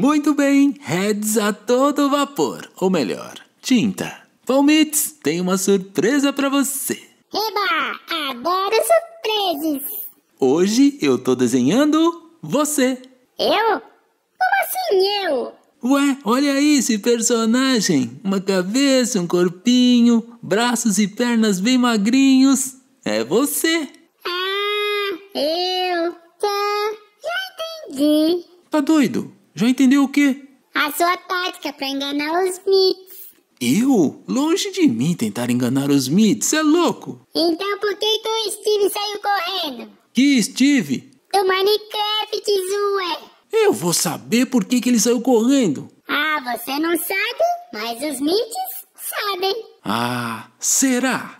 Muito bem, heads a todo vapor, ou melhor, tinta. Palmites, tem uma surpresa para você. Eba, adoro surpresas. Hoje eu tô desenhando você. Eu? Como assim eu? Ué, olha aí esse personagem. Uma cabeça, um corpinho, braços e pernas bem magrinhos. É você. Ah, eu tá. Já entendi. Tá doido? Já entendeu o quê? A sua tática para enganar os mitos. Eu? Longe de mim tentar enganar os mitos, é louco? Então por que então o Steve saiu correndo? Que Steve? Do Minecraft, Zue. Eu vou saber por que que ele saiu correndo. Ah, você não sabe, mas os mitos sabem. Ah, será?